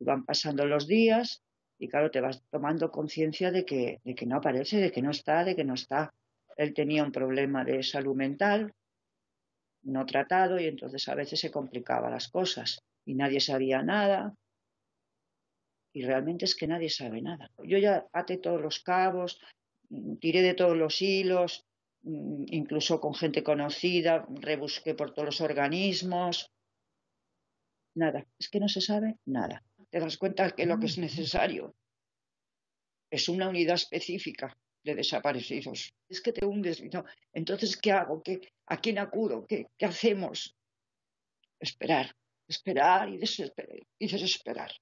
van pasando los días y claro, te vas tomando conciencia de que, de que no aparece, de que no está, de que no está. Él tenía un problema de salud mental no tratado y entonces a veces se complicaba las cosas y nadie sabía nada. Y realmente es que nadie sabe nada. Yo ya até todos los cabos, tiré de todos los hilos, mm, incluso con gente conocida, rebusqué por todos los organismos. Nada, es que no se sabe nada te das cuenta que lo que es necesario es una unidad específica de desaparecidos. Es que te hundes. No. Entonces, ¿qué hago? ¿Qué, ¿A quién acudo? ¿Qué, qué hacemos? Esperar, esperar y, desesperar y desesperar.